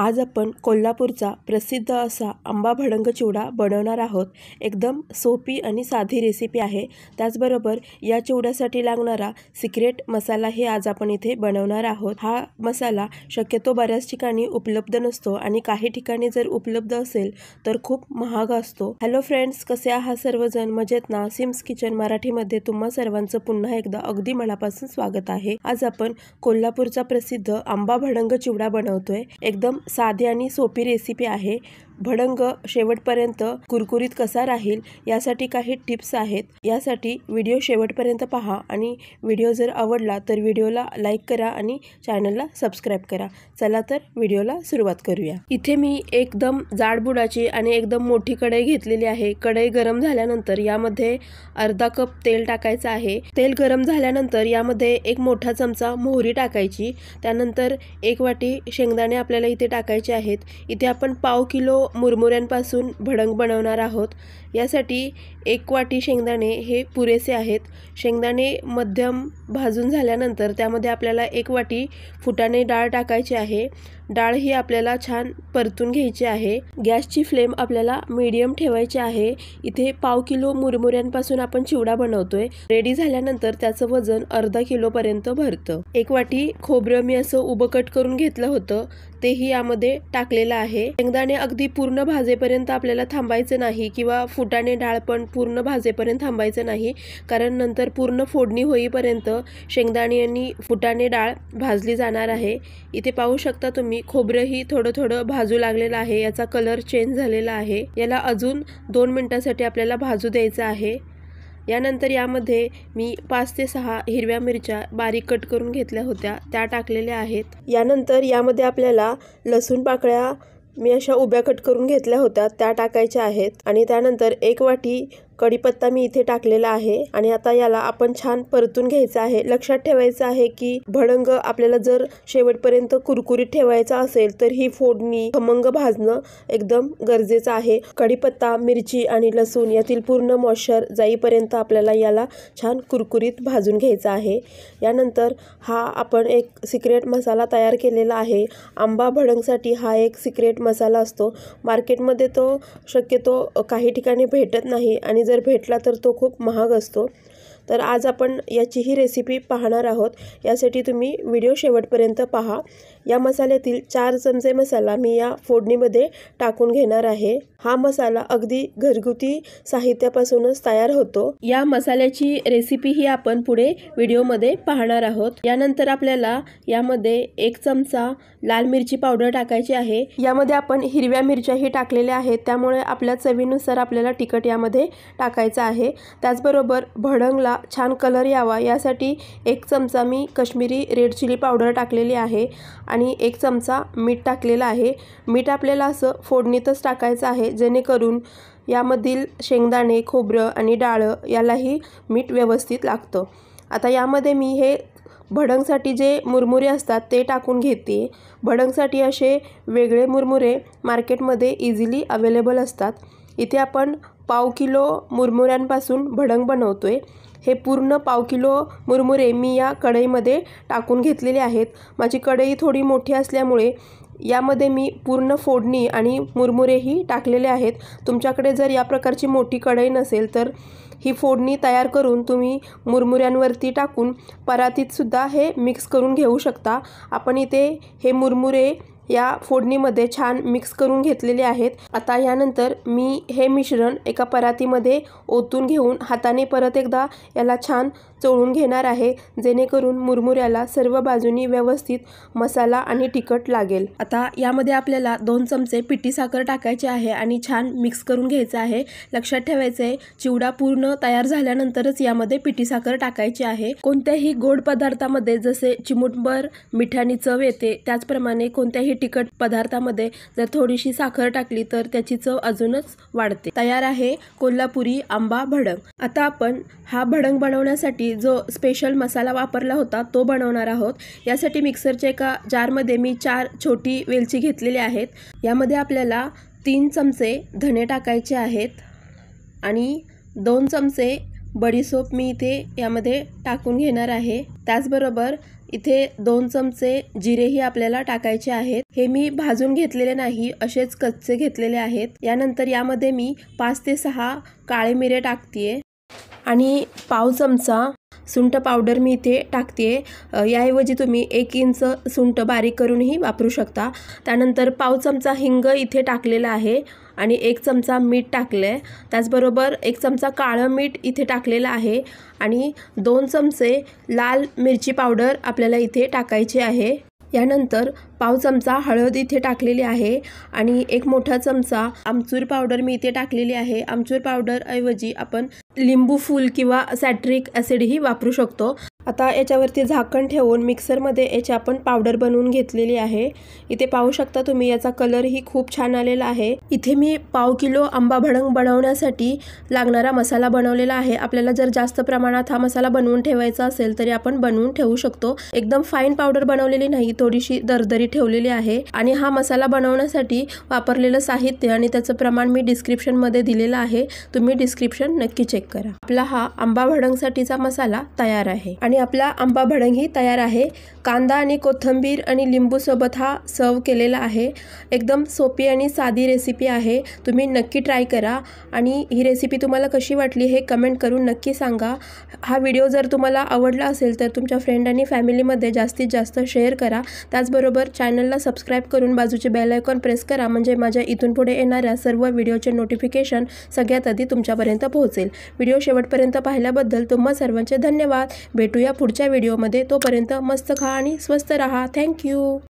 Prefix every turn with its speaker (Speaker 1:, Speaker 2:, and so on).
Speaker 1: आज आपण कोल्हापूरचा प्रसिद्ध असा आंबा भडंग चिवडा बनवणार आहोत एकदम सोपी आणि साधी रेसिपी आहे त्याचबरोबर या चिवड्यासाठी लागणारा सिक्रेट मसाला हे आज आपण इथे बनवणार आहोत हा मसाला शक्यतो बऱ्याच ठिकाणी उपलब्ध नसतो आणि काही ठिकाणी जर उपलब्ध असेल तर खूप महाग असतो हॅलो फ्रेंड्स कसे आहात सर्वजण मजेत ना सिम्स किचन मराठीमध्ये तुम्हा सर्वांचं पुन्हा एकदा अगदी मनापासून स्वागत आहे आज आपण कोल्हापूरचा प्रसिद्ध आंबा भडंग चिवडा बनवतोय एकदम साधी आणि सोपी रेसिपी आहे भडंग शेवटपर्यंत कुरकुरीत कसा राहील यासाठी काही टिप्स आहेत यासाठी व्हिडिओ शेवटपर्यंत पहा आणि व्हिडिओ जर आवडला तर व्हिडिओला लाईक करा आणि चॅनलला सबस्क्राईब करा चला तर व्हिडिओला सुरुवात करूया इथे मी एकदम जाडबुडाची आणि एकदम मोठी कढई घेतलेली आहे कढई गरम झाल्यानंतर यामध्ये अर्धा कप तेल टाकायचं आहे तेल गरम झाल्यानंतर यामध्ये एक मोठा चमचा मोहरी टाकायची त्यानंतर एक वाटी शेंगदाणे आपल्याला इथे टाकायचे आहेत इथे आपण पाव किलो मुरमुऱ्यांपासून भडंग बनवणार आहोत यासाठी एक वाटी शेंगदाणे हे पुरेसे आहेत शेंगदाणे मध्यम भाजून झाल्यानंतर त्यामध्ये आपल्याला एक वाटी फुटाणे डाळ टाकायची आहे डाळ ही आपल्याला छान परतून घ्यायची आहे गॅसची फ्लेम आपल्याला मीडियम ठेवायची आहे इथे पाव किलो मुरमुऱ्यांपासून आपण चिवडा बनवतोय रेडी झाल्यानंतर त्याचं वजन अर्धा किलोपर्यंत भरतं एक वाटी खोबरं मी असं उभं कट करून घेतलं होतं तेही यामध्ये टाकलेलं आहे शेंगदाणे अगदी पूर्ण भाजेपर्यंत आपल्याला थांबायचं नाही किंवा फुटाणे डाळ पण पूर्ण भाजेपर्यंत थांबायचं नाही कारण नंतर पूर्ण फोडणी होईपर्यंत शेंगदाणे आणि फुटाणे डाळ भाजली जाणार आहे इथे पाहू शकता तुम्ही खोबरंही थोडं थोडं भाजू लागलेलं आहे याचा कलर चेंज झालेला आहे याला अजून दोन मिनटासाठी आपल्याला भाजू द्यायचं आहे यानंतर यामध्ये मी पाच ते सहा हिरव्या मिरच्या बारीक कट करून घेतल्या होत्या त्या टाकलेल्या आहेत यानंतर यामध्ये आपल्याला लसूण पाकळ्या मी अशा उभ्या कट करून घेतल्या होत्या त्या टाकायच्या आहेत आणि त्यानंतर एक वाटी कढीपत्ता मी इथे टाकलेला आहे आणि आता याला आपण छान परतून घ्यायचं आहे लक्षात ठेवायचं आहे की भडंग आपल्याला जर शेवटपर्यंत कुरकुरीत ठेवायचा असेल तर ही फोडणी खमंग भाजणं एकदम गरजेचं आहे कढीपत्ता मिरची आणि लसूण यातील पूर्ण मॉइश्चर जाईपर्यंत आपल्याला याला छान कुरकुरीत भाजून घ्यायचं आहे यानंतर हा आपण एक सिक्रेट मसाला तयार केलेला आहे आंबा भडंगसाठी हा एक सिक्रेट मसाला असतो मार्केटमध्ये तो शक्यतो काही ठिकाणी भेटत नाही आणि जर भेटला तर तो खूप महाग असतो तर आज आपण याचीही रेसिपी पाहणार आहोत यासाठी तुम्ही व्हिडिओ शेवटपर्यंत पहा या मसाल्यातील चार चमचे मसाला मी या फोडणीमध्ये टाकून घेणार आहे हा मसाला अगदी घरगुती साहित्यापासूनच तयार होतो या मसाल्याची रेसिपी ही आपण पुढे व्हिडिओमध्ये पाहणार आहोत यानंतर आपल्याला यामध्ये एक चमचा लाल मिरची पावडर टाकायची आहे यामध्ये आपण हिरव्या मिरच्याही टाकलेल्या आहेत त्यामुळे आपल्या चवीनुसार आपल्याला तिखट यामध्ये टाकायचं आहे त्याचबरोबर भडंगला छान कलर यावा यासाठी एक चमचा मी कश्मीरी रेड चिली पावडर टाकलेली आहे आणि एक चमचा मीठ टाकलेला आहे मीठ आपल्याला असं फोडणीतच टाकायचं आहे जेणेकरून यामधील शेंगदाणे खोबरं आणि डाळं यालाही मीठ व्यवस्थित लागतं आता यामध्ये मी हे भडंगसाठी जे मुरमुरे असतात ते टाकून घेते भडंगसाठी असे वेगळे मुरमुरे मार्केटमध्ये इझिली अवेलेबल असतात इथे आपण पाव किलो मुरमुऱ्यांपासून भडंग बनवतो आहे हे पूर्ण पाव किलो मुरमुरे मी या कढईमध्ये टाकून घेतलेले आहेत माझी कढई थोडी मोठी असल्यामुळे यामध्ये मी पूर्ण फोडणी आणि मुरमुरेही टाकलेले आहेत तुमच्याकडे जर या प्रकारची मोठी कढई नसेल तर ही फोडणी तयार करून तुम्ही मुरमुऱ्यांवरती टाकून परातीतसुद्धा हे मिक्स करून घेऊ शकता आपण इथे हे मुरमुरे या फोडणीमध्ये छान मिक्स करून घेतलेले आहेत आता यानंतर मी हे मिश्रण एका परातीमध्ये ओतून घेऊन हाताने परत एकदा याला छान चोळून घेणार आहे जेणेकरून मुरमुऱ्याला सर्व बाजूनी व्यवस्थित मसाला आणि तिखट लागेल आता यामध्ये आपल्याला दोन चमचे पिठी साखर टाकायचे आहे आणि छान मिक्स करून घ्यायचं आहे लक्षात ठेवायचं आहे चिवडा पूर्ण तयार झाल्यानंतरच यामध्ये पिठी साखर टाकायची आहे कोणत्याही गोड पदार्थामध्ये जसे चिमुटभर मिठाणी चव येते त्याचप्रमाणे कोणत्याही तिखट पदार्थामध्ये जर थोडीशी साखर टाकली तर त्याची चव अजूनच वाढते तयार आहे कोल्हापुरी आंबा भडंग आता आपण हा भडंग बनवण्यासाठी जो स्पेशल मसाला वापरला होता तो बनवणार आहोत यासाठी मिक्सरच्या एका जारमध्ये मी चार छोटी वेलची घेतलेली आहेत यामध्ये आपल्याला तीन चमचे धणे टाकायचे आहेत आणि दोन चमचे बडीसोप मी इथे यामध्ये टाकून घेणार आहे त्याचबरोबर इथे दोन चमचे जिरेही आपल्याला टाकायचे आहेत हे मी भाजून घेतलेले नाही असेच कच्चे घेतलेले आहेत यानंतर यामध्ये मी पाच ते सहा काळे मिरे टाकतेय आणि पाव चमचा सुंठ पावडर मी इथे टाकते याऐवजी तुम्ही एक इंच सुंठ बारीक करूनही वापरू शकता त्यानंतर पाव चमचा हिंग इथे टाकलेला आहे आणि एक चमचा मीठ टाकलं आहे त्याचबरोबर एक चमचा काळं मीठ इथे टाकलेलं आहे आणि दोन चमचे लाल मिरची पावडर आपल्याला इथे टाकायची आहे यानंतर पाव चमचा हळद इथे टाकलेली आहे आणि एक मोठा चमचा आमचूर पावडर मी इथे टाकलेली आहे आमचूर पावडरऐवजी आपण लिंबू फूल किंवा सॅट्रिक ही वापरू शकतो आता याच्यावरती झाकण ठेवून मिक्सरमध्ये याची आपण पावडर बनवून घेतलेली आहे इथे पाहू शकता तुम्ही याचा कलर ही खूप छान आलेला आहे इथे मी पाव किलो आंबा भडंग बनवण्यासाठी लागणारा मसाला बनवलेला आहे आपल्याला जर जास्त प्रमाणात हा मसाला बनवून ठेवायचा असेल तरी आपण बनवून ठेवू शकतो एकदम फाईन पावडर बनवलेली नाही थोडीशी दरदरी ठेवलेली आहे आणि हा मसाला बनवण्यासाठी वापरलेलं साहित्य आणि त्याचं प्रमाण मी डिस्क्रिप्शनमध्ये दिलेलं आहे तुम्ही डिस्क्रिप्शन नक्की चेक चेक करा आपला हा आंबा भडंगसाठीचा मसाला तयार आहे आणि आपला आंबा भडंगही तयार आहे कांदा आणि कोथंबीर आणि लिंबू सोबत हा सर्व केलेला आहे एकदम सोपी आणि साधी रेसिपी आहे तुम्ही नक्की ट्राय करा आणि ही रेसिपी तुम्हाला कशी वाटली हे कमेंट करून नक्की सांगा हा व्हिडिओ जर तुम्हाला आवडला असेल तर तुमच्या फ्रेंड आणि फॅमिलीमध्ये जास्तीत जास्त शेअर करा त्याचबरोबर चॅनलला सबस्क्राईब करून बाजूचे बेल आयकॉन प्रेस करा म्हणजे माझ्या इथून पुढे येणाऱ्या सर्व व्हिडिओचे नोटिफिकेशन सगळ्यात आधी तुमच्यापर्यंत पोहोचेल व्हिडिओ शेवटपर्यंत पाहिल्याबद्दल तुम्हा सर्वांचे धन्यवाद भेटूया पुढच्या व्हिडिओमध्ये तोपर्यंत मस्त खा आणि स्वस्त रहा थँक्यू